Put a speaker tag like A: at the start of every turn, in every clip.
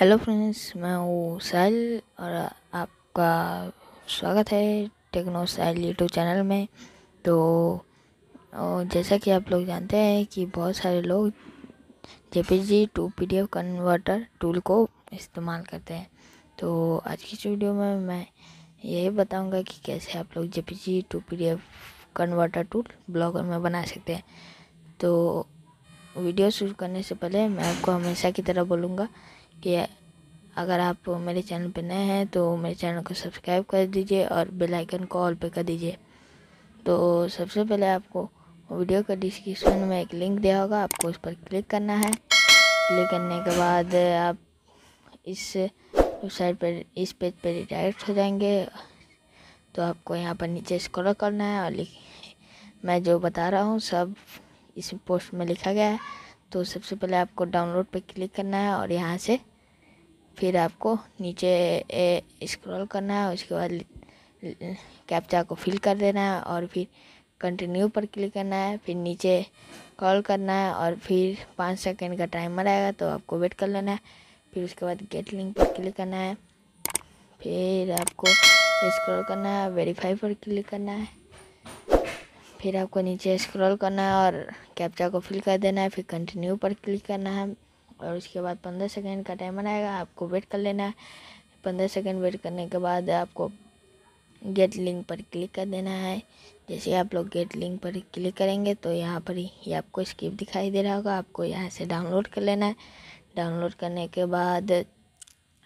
A: hello friends मैं हूँ साहिल और आपका स्वागत है टेक्नो साहिल यूट्यूब चैनल में तो जैसा कि आप लोग जानते हैं कि बहुत सारे लोग JPG to P converter tool को इस्तेमाल करते हैं तो आज की वीडियो में मैं यही बताऊंगा कि कैसे आप लोग G to P converter tool blogger में बना सकते हैं तो वीडियो शुरू करने से पहले मैं आपको हमेशा की तरह बोलूँगा कि अगर आप मेरे चैनल पर नए हैं तो मेरे चैनल को सब्सक्राइब कर दीजिए और बेल आइकन को ऑल पे कर दीजिए तो सबसे पहले आपको वीडियो का डिस्क्रिप्शन में एक लिंक दिया होगा आपको उस पर क्लिक करना है क्लिक करने के बाद आप इस वेबसाइट पर इस पेज पर डायरेक्ट हो जाएंगे तो आपको यहाँ पर नीचे स्क्रॉल करना है और लिख मैं जो बता रहा हूँ सब इस पोस्ट में लिखा गया है तो सबसे पहले आपको डाउनलोड पे क्लिक करना है और यहाँ से फिर आपको नीचे स्क्रॉल करना है उसके बाद कैप्चा को फिल कर देना है और फिर कंटिन्यू पर क्लिक करना है फिर नीचे कॉल करना है और फिर पाँच सेकेंड का टाइमर आएगा तो आपको वेट कर लेना है फिर उसके बाद गेट लिंक पर क्लिक करना है फिर आपको स्क्रॉल करना है वेरीफाई पर क्लिक करना है फिर आपको नीचे स्क्रॉल करना है और कैप्चा को फिल कर देना है फिर कंटिन्यू पर क्लिक करना है और उसके बाद पंद्रह सेकेंड का टाइमर आएगा आपको वेट कर लेना है पंद्रह सेकेंड वेट करने के बाद आपको गेट लिंक पर क्लिक कर देना है जैसे आप लोग गेट लिंक पर क्लिक करेंगे तो यहाँ पर ही आपको स्किप दिखाई दे रहा होगा आपको यहाँ से डाउनलोड कर लेना है डाउनलोड करने के बाद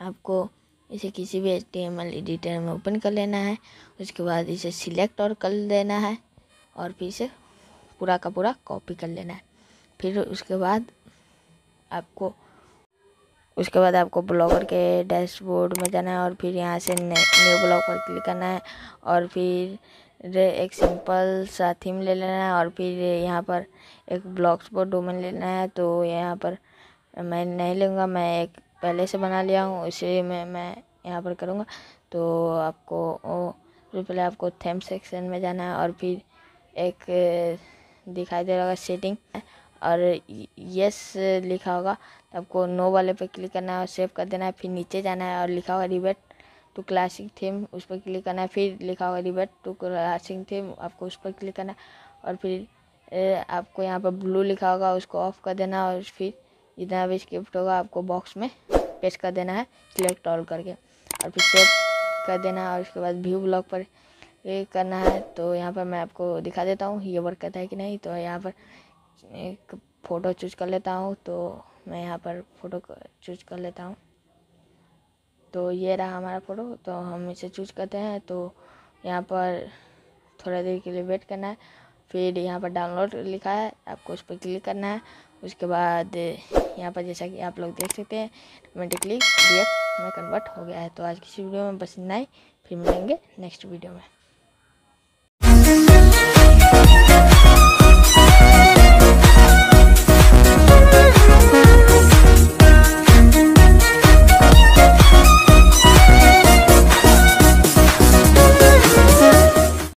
A: आपको इसे किसी भी एच एडिटर में ओपन कर लेना है उसके बाद इसे सिलेक्ट और कर देना है और फिर से पूरा का पूरा कॉपी कर लेना है फिर उसके बाद आपको उसके बाद आपको ब्लॉगर के डैशबोर्ड में जाना है और फिर यहाँ से न्यू ब्लॉग पर क्लिक करना है और फिर एक सिंपल सा थीम ले लेना है और फिर यहाँ पर एक ब्लॉग्स पर डोमेन लेना है तो यहाँ पर मैं नहीं लूँगा मैं एक पहले से बना लिया हूँ इसी में मैं यहाँ पर करूँगा तो आपको ओ, पहले आपको थेम सेक्शन में जाना है और फिर एक दिखाई दे रहा होगा सेटिंग और यस लिखा होगा आपको नो वाले पर क्लिक करना है और सेव कर देना है फिर नीचे जाना है और लिखा होगा रिबेट टू क्लासिक थीम उस पर क्लिक करना है फिर लिखा होगा रिबेट टू क्लासिक थीम आपको उस पर क्लिक करना है और फिर आपको यहाँ पर ब्लू लिखा होगा उसको ऑफ कर देना और फिर जितना भी स्क्रिप्ट होगा आपको बॉक्स में पेस्ट कर देना है सिलेक्ट ऑल करके और फिर सेव कर देना और उसके बाद व्यू ब्लॉग पर ये करना है तो यहाँ पर मैं आपको दिखा देता हूँ ये वर्क करता है कि नहीं तो यहाँ पर एक फ़ोटो चूज कर लेता हूँ तो मैं यहाँ पर फ़ोटो चूज कर लेता हूँ तो ये रहा हमारा फ़ोटो तो हम इसे चूज करते हैं तो यहाँ पर थोड़ा देर के लिए वेट करना है फिर यहाँ पर डाउनलोड लिखा है आपको उस पर क्लिक करना है उसके बाद यहाँ पर जैसा कि आप लोग देख सकते हैं ऑटोमेटिकली डी में कन्वर्ट हो गया है तो आज की इस वीडियो में बस इतना ही फिर मिलेंगे नेक्स्ट वीडियो में